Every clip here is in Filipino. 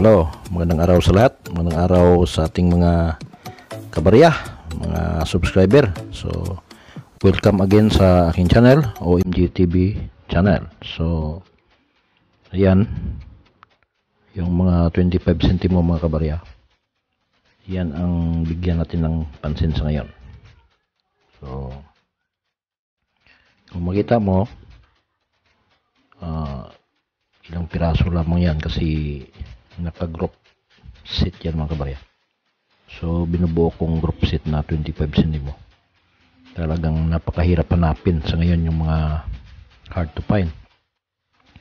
Hello, magandang araw sa lahat. Magandang araw sa ating mga kabarya, mga subscriber. So, welcome again sa aking channel, OMG TV channel. So, ayan, yung mga 25 centimo mga kabarya. Yan ang bigyan natin ng pansin sa ngayon. So, kung makita mo, uh, ilang piraso lamang yan kasi naka-group seat yan mga kabarya. So, binubuo kong group seat na 25 sinimo. Talagang napakahirap hanapin sa ngayon yung mga hard to find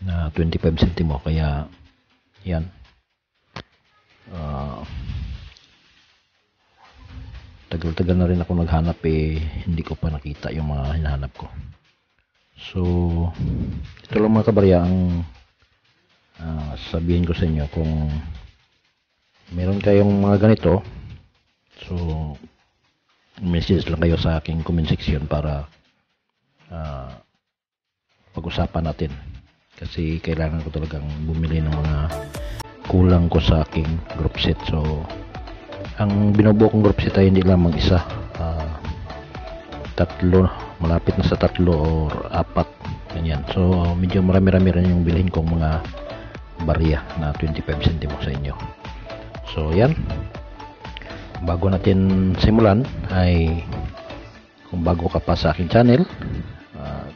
na 25 sentimo kaya yan uh, ah, tagal tagal na rin ako naghanap eh hindi ko pa nakita yung mga hinahanap ko so ito lang mga kabarya ang uh, sabihin ko sa inyo kung meron kayong mga ganito so message lang kayo sa aking comment section para uh, pag-usapan natin kasi kailangan ko talagang bumili ng mga kulang ko sa aking group set so ang binubuo kong group set ay hindi lang mag isa uh, tatlo malapit na sa tatlo or apat ganyan so medyo marami-rami rin yung bilhin kong mga barya na 25 centimo sa inyo so yan bago natin simulan ay kung bago ka pa sa akin channel uh,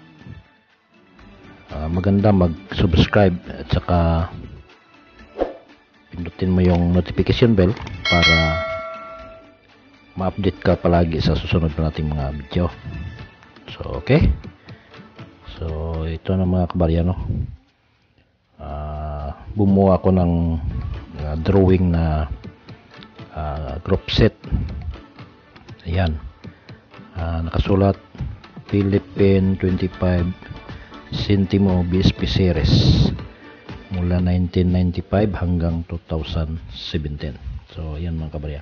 uh, maganda mag subscribe at saka pindutin mo yung notification bell para ma-update ka palagi sa susunod nating mga video so okay so ito na mga kabaryano bumuo ako ng uh, drawing na uh, group set ayan uh, nakasulat Philippine 25 Centimo BSP series mula 1995 hanggang 2017 so ayan mga kabarya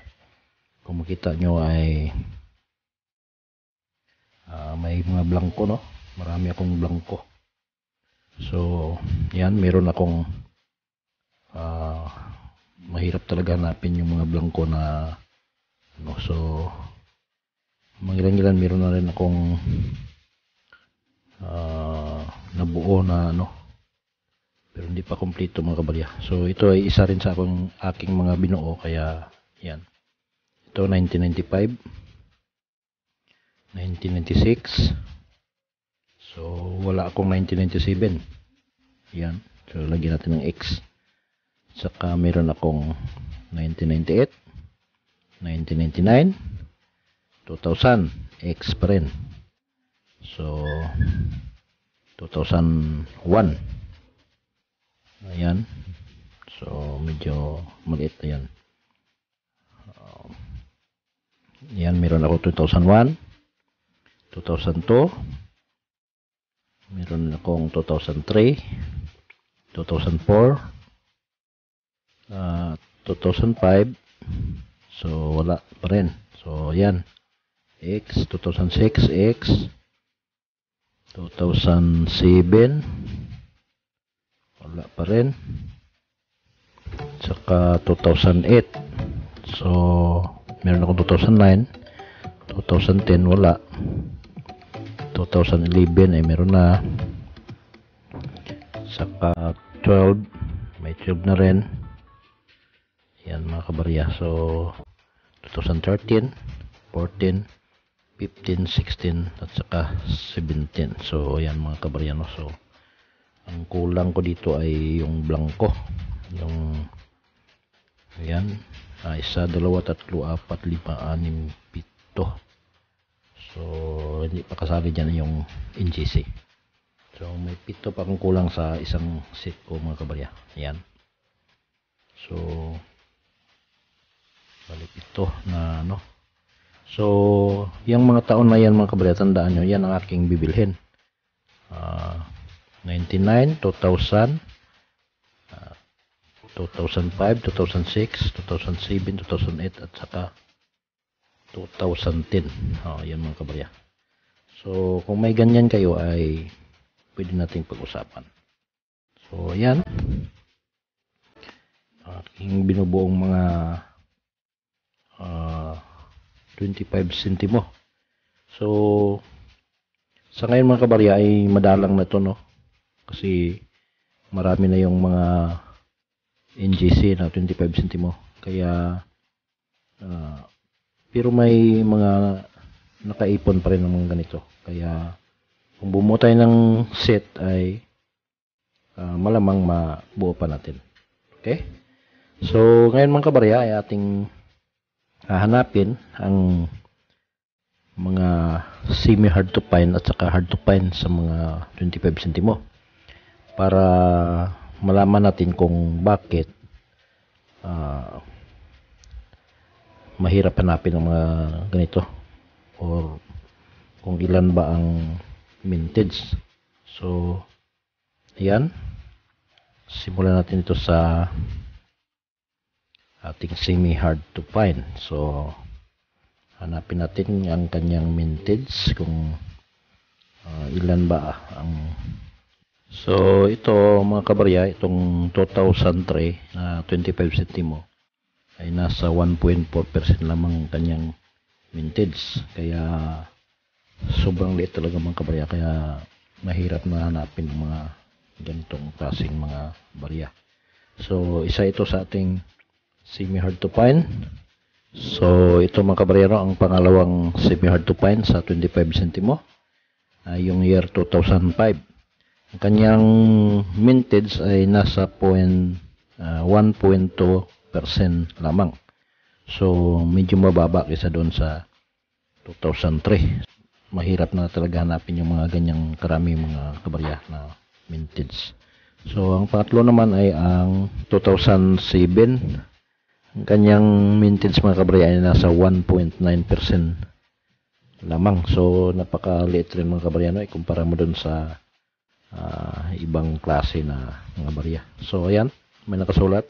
kung makita nyo ay uh, may mga blanco no marami akong blanco so ayan meron akong uh, mahirap talaga hanapin yung mga blanco na ano, so magilan-gilan meron na rin akong uh, nabuo na ano pero hindi pa kompleto mga kabarya so ito ay isa rin sa akong, aking mga binuo kaya yan ito 1995 1996 so wala akong 1997 yan so lagyan natin ng X Saka meron akong 1998, 1999, 2000, X pa rin. So, 2001. Ayan. So, medyo maliit na yan. Um, meron ako 2001, 2002, meron akong 2003, 2004, uh, ah, 2005 so wala pa rin so yan X 2006 X 2007 wala pa rin saka 2008 so meron akong 2009 2010 wala 2011 ay eh, meron na saka 12 may 12 na rin yan mga kabarya. So 2013, 14, 15, 16 at saka 17. So yan mga kabarya no. So ang kulang ko dito ay yung blanco. Yung ayan, uh, isa, dalawa, tatlo, apat, lima, anim, pito. So hindi pa kasali diyan yung NGC. So may pito pa kung kulang sa isang set ko mga kabarya. Ayan. So balik ito na ano so yung mga taon na yan mga kabarya tandaan nyo yan ang aking bibilhin uh, 99 2000 2005 2006 2007 2008 at saka 2010 oh, yan mga kabarya so kung may ganyan kayo ay pwede nating pag-usapan so yan Ang binubuong mga uh, ah, 25 sentimo. So, sa ngayon mga kabarya ay madalang na to no. Kasi marami na yung mga NGC na 25 sentimo. Kaya, uh, pero may mga nakaipon pa rin ng mga ganito. Kaya, kung bumutay ng set ay uh, malamang mabuo pa natin. Okay? So, ngayon mga kabarya ay ating hahanapin ang mga semi hard to find at saka hard to find sa mga 25 sentimo para malaman natin kung bakit uh, mahirap hanapin ang mga ganito or kung ilan ba ang mintage so ayan simulan natin ito sa ating semi hard to find so hanapin natin ang kanyang mintage kung uh, ilan ba ang so ito mga kabarya itong 2003 na 25 centimo ay nasa 1.4% lamang kanyang mintage kaya sobrang liit talaga mga kabarya kaya mahirap na hanapin ng mga ganitong klaseng mga barya so isa ito sa ating semi hard to find so ito mga kabarero ang pangalawang semi hard to find sa 25 centimo uh, yung year 2005 ang kanyang mintage ay nasa point, uh, ah, 1.2% lamang so medyo mababa kaysa doon sa 2003 mahirap na talaga hanapin yung mga ganyang karami mga kabarya na mintage. So, ang pangatlo naman ay ang 2007 ang kanyang maintenance mga kabray ay nasa 1.9% lamang. So, napakaliit rin mga kabaryano kumpara mo dun sa uh, ibang klase na mga barya. So, ayan. May nakasulat.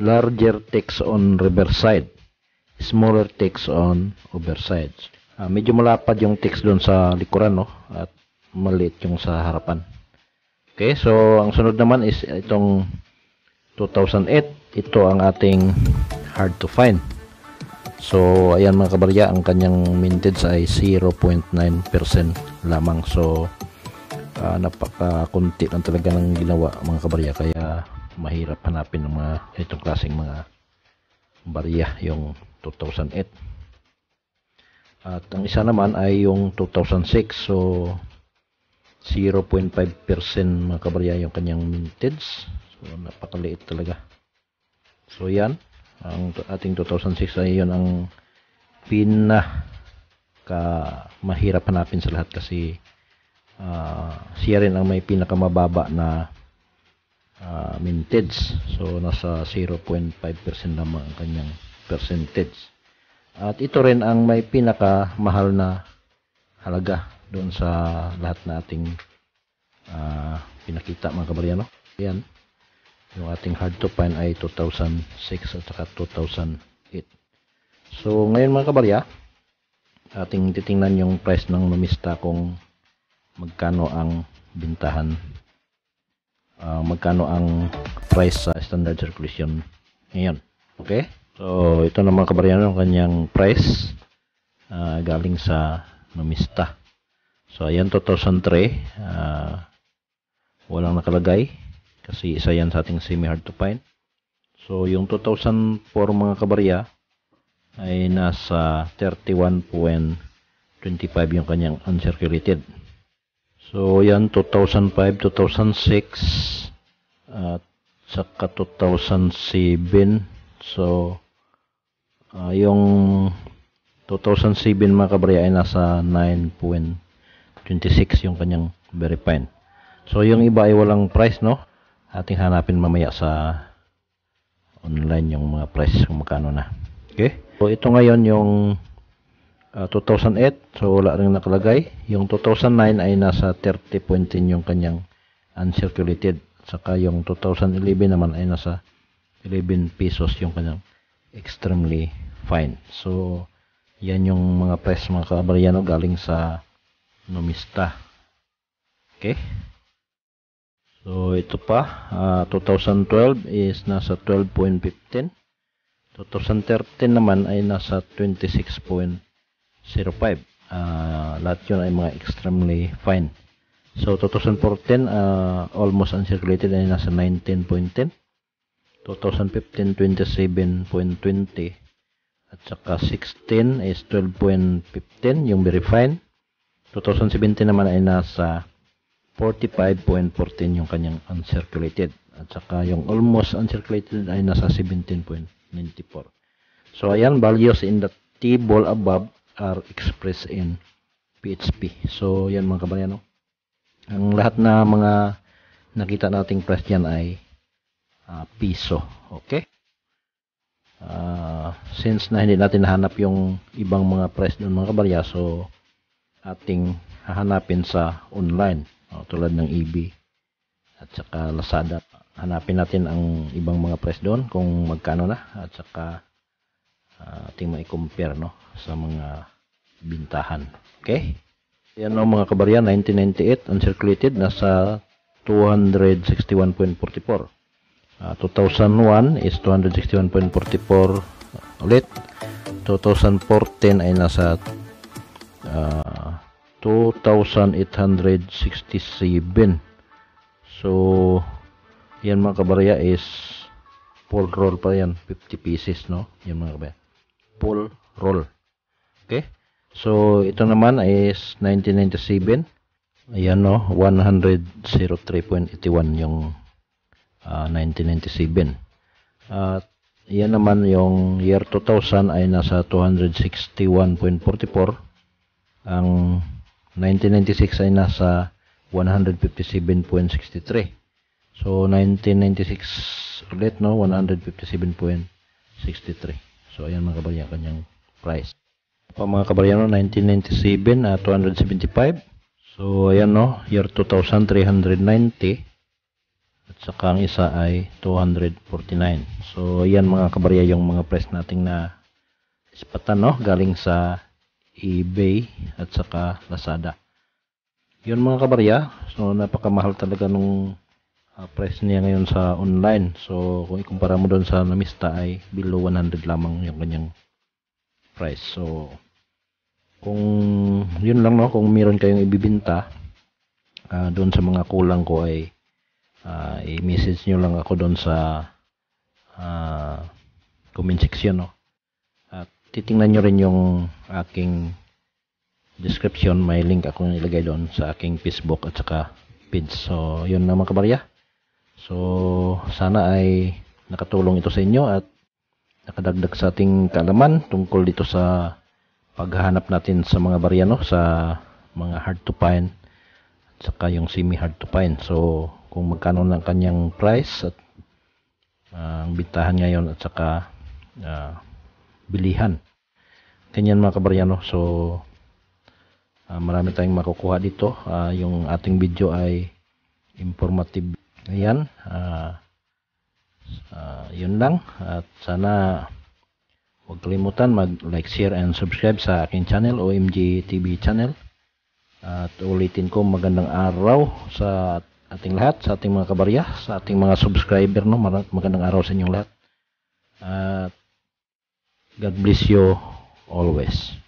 Larger text on reverse side. Smaller text on overside. Uh, ah, medyo malapad yung text doon sa likuran, no? At maliit yung sa harapan. Okay, so ang sunod naman is itong 2008 ito ang ating hard to find so ayan mga kabarya ang kanyang mintage ay 0.9% lamang so uh, ah, napaka konti lang talaga ng ginawa mga kabarya kaya mahirap hanapin ng mga itong klaseng mga barya yung 2008 at ang isa naman ay yung 2006. So 0.5% mga kabarya yung kanyang minted So napakaliit talaga. So yan, ang ating 2006 ay yun ang pina ka mahirap hanapin sa lahat kasi uh, siya rin ang may pinakamababa na uh, mintage. So nasa 0.5% lamang ang kanyang percentage. At ito rin ang may pinakamahal na halaga doon sa lahat na ating uh, pinakita mga kabalyano. Ayan yung ating hard to find ay 2006 at saka 2008 so ngayon mga kabarya ating titingnan yung price ng lumista kung magkano ang bintahan uh, magkano ang price sa standard circulation ngayon okay so ito na mga kabarya ng kanyang price uh, galing sa lumista so ayan 2003 uh, ah, walang nakalagay kasi isa yan sa ating semi hard to find so yung 2004 mga kabarya ay nasa 31.25 yung kanyang uncirculated so yan 2005 2006 at saka 2007 so uh, yung 2007 mga kabarya ay nasa 9.26 yung kanyang very fine so yung iba ay walang price no ating hanapin mamaya sa online yung mga price kung magkano na. Okay? So ito ngayon yung uh, ah, 2008 so wala rin nakalagay. Yung 2009 ay nasa 30.10 yung kanyang uncirculated. Saka yung 2011 naman ay nasa 11 pesos yung kanyang extremely fine. So yan yung mga price mga kabaryano galing sa Numista. Okay? So ito pa, uh, ah, 2012 is nasa 12.15. 2013 naman ay nasa 26.05. Uh, ah, lahat yun ay mga extremely fine. So 2014 uh, ah, almost uncirculated ay nasa 19.10. 2015 27.20 at saka 16 is 12.15 yung very fine. 2017 naman ay nasa 45.14 yung kanyang uncirculated. At saka yung almost uncirculated ay nasa 17.94. So, ayan, values in the table above are expressed in PHP. So, yan mga kabayan. Ang lahat na mga nakita nating price yan ay uh, piso. Okay? Uh, since na hindi natin nahanap yung ibang mga price ng mga kabarya, so ating hahanapin sa online o, oh, tulad ng EB at saka Lazada. Hanapin natin ang ibang mga price doon kung magkano na at saka uh, ating mai-compare no, sa mga bintahan. Okay? Yan o mga kabaryan, 1998 uncirculated nasa 261.44. Uh, 2001 is 261.44 ulit. 2014 ay nasa uh, 2,867 so yan mga kabarya is full roll pa yan 50 pieces no yan mga kabarya full roll okay so ito naman is 1997 ayan no 103.81 yung uh, ah, 1997 at uh, yan naman yung year 2000 ay nasa 261.44 ang 1996 ay nasa 157.63. So, 1996 ulit, no? 157.63. So, ayan mga kabayan, kanyang price. Pa mga kabayan, no? 1997, uh, 275. So, ayan, no? Year 2,390. At saka ang isa ay 249. So, ayan mga kabarya yung mga price nating na ispatan, no? Galing sa eBay at saka Lazada. 'Yon mga kabarya, so napakamahal talaga nung uh, price niya ngayon sa online. So kung ikumpara mo doon sa Namista ay below 100 lamang yung kanyang price. So kung yun lang no, kung meron kayong ibibinta uh, ah, doon sa mga kulang ko ay uh, i-message niyo lang ako doon sa uh, comment section no titingnan nyo rin yung aking description. May link ako nilagay doon sa aking Facebook at saka page. So, yun na mga kabarya. So, sana ay nakatulong ito sa inyo at nakadagdag sa ating kaalaman tungkol dito sa paghahanap natin sa mga barya, no? Sa mga hard to find at saka yung semi hard to find. So, kung magkano ng kanyang price at uh, ang bintahan ngayon at saka uh, bilihan. Ganyan mga kabaryano. So, uh, marami tayong makukuha dito. Uh, yung ating video ay informative. Ayan. Uh, uh, yun lang. At sana huwag kalimutan mag-like, share, and subscribe sa akin channel, OMG TV channel. At ulitin ko magandang araw sa ating lahat, sa ating mga kabarya, sa ating mga subscriber. No? Magandang araw sa inyong lahat. At God bless you always.